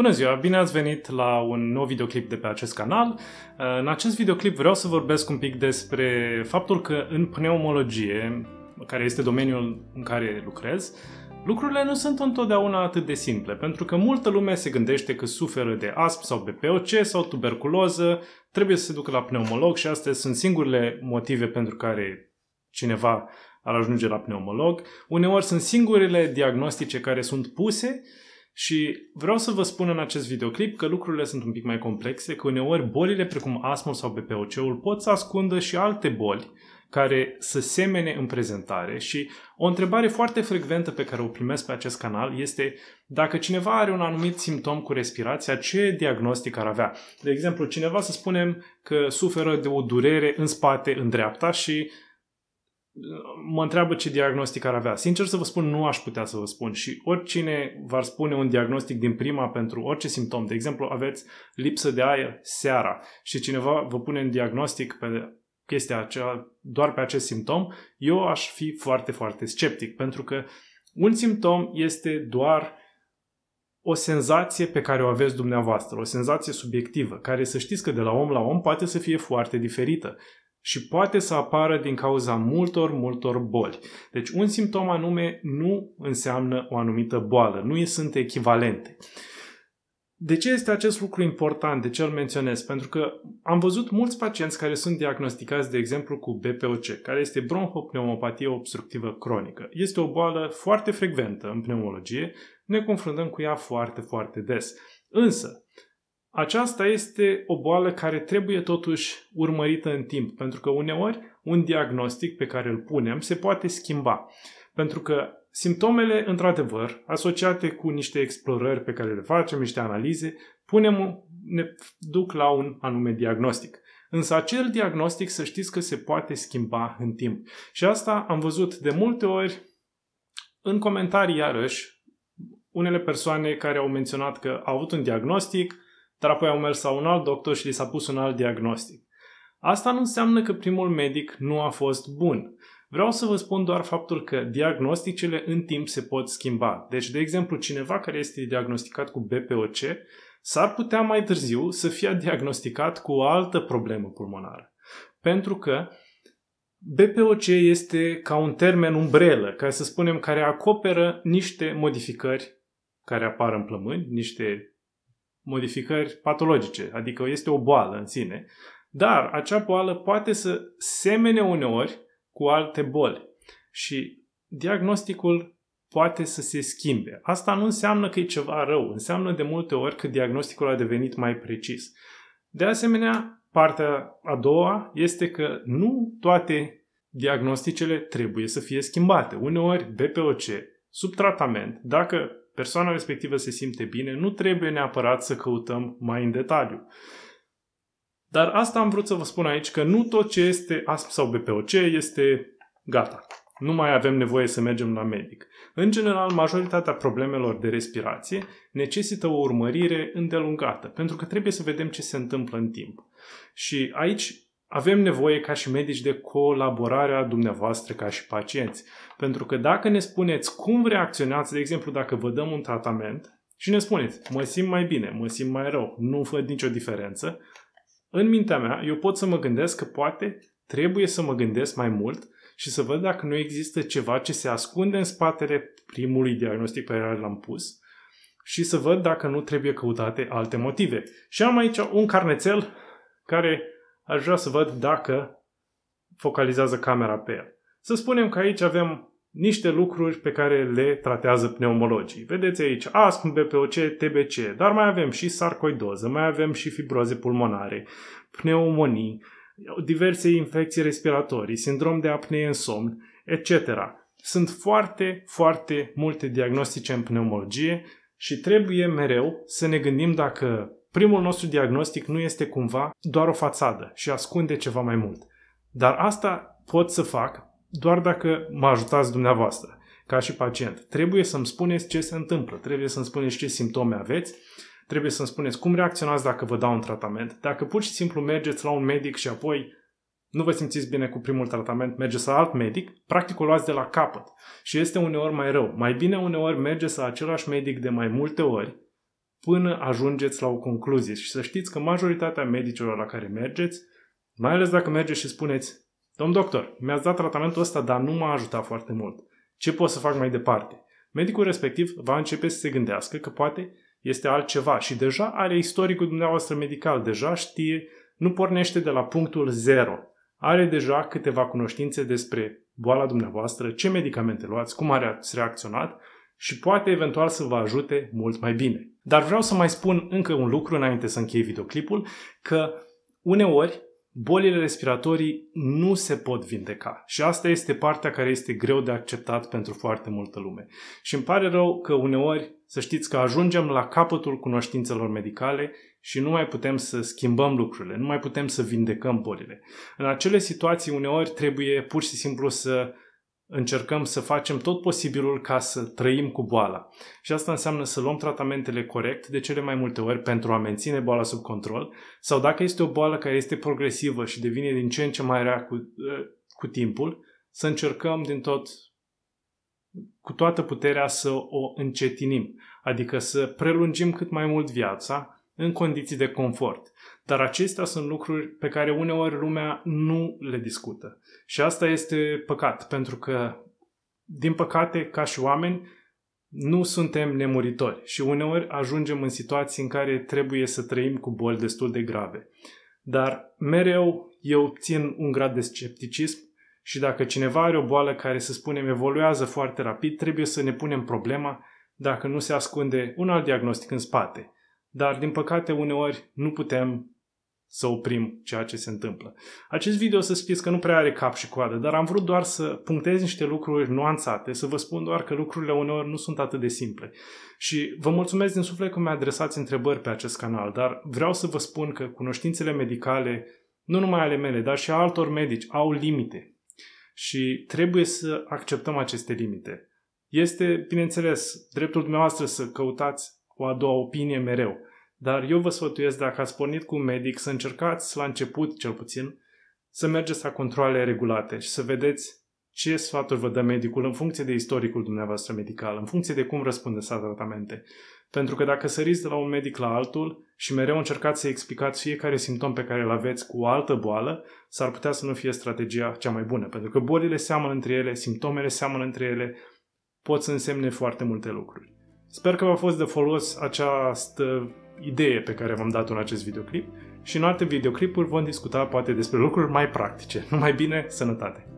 Bună ziua, bine ați venit la un nou videoclip de pe acest canal. În acest videoclip vreau să vorbesc un pic despre faptul că în pneumologie, care este domeniul în care lucrez, lucrurile nu sunt întotdeauna atât de simple, pentru că multă lume se gândește că suferă de asp sau BPOC sau tuberculoză, trebuie să se ducă la pneumolog și astea sunt singurele motive pentru care cineva ar ajunge la pneumolog. Uneori sunt singurele diagnostice care sunt puse și vreau să vă spun în acest videoclip că lucrurile sunt un pic mai complexe, că uneori bolile precum astmul sau BPOC-ul pot să ascundă și alte boli care să semene în prezentare și o întrebare foarte frecventă pe care o primesc pe acest canal este dacă cineva are un anumit simptom cu respirația, ce diagnostic ar avea? De exemplu, cineva să spunem că suferă de o durere în spate, în dreapta și mă întreabă ce diagnostic ar avea. Sincer să vă spun, nu aș putea să vă spun și oricine v-ar spune un diagnostic din prima pentru orice simptom, de exemplu aveți lipsă de aer seara și cineva vă pune un diagnostic pe chestia aceea, doar pe acest simptom, eu aș fi foarte, foarte sceptic pentru că un simptom este doar o senzație pe care o aveți dumneavoastră, o senzație subiectivă, care să știți că de la om la om poate să fie foarte diferită și poate să apară din cauza multor, multor boli. Deci un simptom anume nu înseamnă o anumită boală, nu sunt echivalente. De ce este acest lucru important? De ce îl menționez? Pentru că am văzut mulți pacienți care sunt diagnosticați, de exemplu, cu BPOC, care este bronhopneumopatie obstructivă cronică. Este o boală foarte frecventă în pneumologie, ne confruntăm cu ea foarte, foarte des. Însă, aceasta este o boală care trebuie totuși urmărită în timp, pentru că uneori un diagnostic pe care îl punem se poate schimba. Pentru că simptomele, într-adevăr, asociate cu niște explorări pe care le facem, niște analize, punem, ne duc la un anume diagnostic. Însă acel diagnostic să știți că se poate schimba în timp. Și asta am văzut de multe ori în comentarii iarăși unele persoane care au menționat că au avut un diagnostic, dar apoi au mers la un alt doctor și li s-a pus un alt diagnostic. Asta nu înseamnă că primul medic nu a fost bun. Vreau să vă spun doar faptul că diagnosticele în timp se pot schimba. Deci, de exemplu, cineva care este diagnosticat cu BPOC s-ar putea mai târziu să fie diagnosticat cu o altă problemă pulmonară. Pentru că BPOC este ca un termen umbrelă, ca să spunem, care acoperă niște modificări care apar în plămâni, niște modificări patologice, adică este o boală în sine, dar acea boală poate să semene uneori cu alte boli și diagnosticul poate să se schimbe. Asta nu înseamnă că e ceva rău, înseamnă de multe ori că diagnosticul a devenit mai precis. De asemenea, partea a doua este că nu toate diagnosticele trebuie să fie schimbate. Uneori, BPOC, sub tratament, dacă persoana respectivă se simte bine, nu trebuie neapărat să căutăm mai în detaliu. Dar asta am vrut să vă spun aici, că nu tot ce este ASP sau BPOC este gata. Nu mai avem nevoie să mergem la medic. În general, majoritatea problemelor de respirație necesită o urmărire îndelungată, pentru că trebuie să vedem ce se întâmplă în timp. Și aici avem nevoie ca și medici de colaborarea dumneavoastră ca și pacienți. Pentru că dacă ne spuneți cum reacționați, de exemplu, dacă vă dăm un tratament și ne spuneți, mă simt mai bine, mă simt mai rău, nu văd nicio diferență, în mintea mea eu pot să mă gândesc că poate trebuie să mă gândesc mai mult și să văd dacă nu există ceva ce se ascunde în spatele primului diagnostic pe care l-am pus și să văd dacă nu trebuie căutate alte motive. Și am aici un carnețel care aș vrea să văd dacă focalizează camera pe el. Să spunem că aici avem niște lucruri pe care le tratează pneumologii. Vedeți aici astm, BPOC, TBC, dar mai avem și sarcoidoză, mai avem și fibroze pulmonare, pneumonii, diverse infecții respiratorii, sindrom de apnee în somn, etc. Sunt foarte, foarte multe diagnostice în pneumologie și trebuie mereu să ne gândim dacă primul nostru diagnostic nu este cumva doar o fațadă și ascunde ceva mai mult. Dar asta pot să fac doar dacă mă ajutați dumneavoastră, ca și pacient. Trebuie să-mi spuneți ce se întâmplă, trebuie să-mi spuneți ce simptome aveți, trebuie să-mi spuneți cum reacționați dacă vă dau un tratament. Dacă pur și simplu mergeți la un medic și apoi nu vă simțiți bine cu primul tratament, mergeți la alt medic, practic o luați de la capăt. Și este uneori mai rău. Mai bine uneori mergeți la același medic de mai multe ori, până ajungeți la o concluzie. Și să știți că majoritatea medicilor la care mergeți, mai ales dacă mergeți și spuneți Domn doctor, mi-ați dat tratamentul ăsta, dar nu m-a ajutat foarte mult. Ce pot să fac mai departe? Medicul respectiv va începe să se gândească că poate este altceva și deja are istoricul dumneavoastră medical, deja știe, nu pornește de la punctul zero. Are deja câteva cunoștințe despre boala dumneavoastră, ce medicamente luați, cum ați reacționat și poate eventual să vă ajute mult mai bine. Dar vreau să mai spun încă un lucru înainte să închei videoclipul, că uneori bolile respiratorii nu se pot vindeca și asta este partea care este greu de acceptat pentru foarte multă lume. Și îmi pare rău că uneori să știți că ajungem la capătul cunoștințelor medicale și nu mai putem să schimbăm lucrurile, nu mai putem să vindecăm bolile. În acele situații uneori trebuie pur și simplu să încercăm să facem tot posibilul ca să trăim cu boala. Și asta înseamnă să luăm tratamentele corect de cele mai multe ori pentru a menține boala sub control sau dacă este o boală care este progresivă și devine din ce în ce mai rea cu, ă, cu timpul, să încercăm din tot cu toată puterea să o încetinim, adică să prelungim cât mai mult viața, în condiții de confort. Dar acestea sunt lucruri pe care uneori lumea nu le discută. Și asta este păcat, pentru că, din păcate, ca și oameni, nu suntem nemuritori și uneori ajungem în situații în care trebuie să trăim cu boli destul de grave. Dar mereu eu țin un grad de scepticism și dacă cineva are o boală care, să spunem, evoluează foarte rapid, trebuie să ne punem problema dacă nu se ascunde un alt diagnostic în spate – dar din păcate uneori nu putem să oprim ceea ce se întâmplă. Acest video să știți că nu prea are cap și coadă, dar am vrut doar să punctez niște lucruri nuanțate, să vă spun doar că lucrurile uneori nu sunt atât de simple. Și vă mulțumesc din suflet că mi-adresați întrebări pe acest canal, dar vreau să vă spun că cunoștințele medicale, nu numai ale mele, dar și a altor medici, au limite. Și trebuie să acceptăm aceste limite. Este, bineînțeles, dreptul dumneavoastră să căutați o a doua opinie mereu. Dar eu vă sfătuiesc, dacă ați pornit cu un medic, să încercați, la început cel puțin, să mergeți la controle regulate și să vedeți ce sfaturi vă dă medicul în funcție de istoricul dumneavoastră medical, în funcție de cum răspundeți la tratamente. Pentru că dacă săriți de la un medic la altul și mereu încercați să explicați fiecare simptom pe care îl aveți cu o altă boală, s-ar putea să nu fie strategia cea mai bună, pentru că bolile seamănă între ele, simptomele seamănă între ele, pot să însemne foarte multe lucruri. Sper că v-a fost de folos această idee pe care v-am dat-o în acest videoclip și în alte videoclipuri vom discuta poate despre lucruri mai practice. Numai bine, sănătate!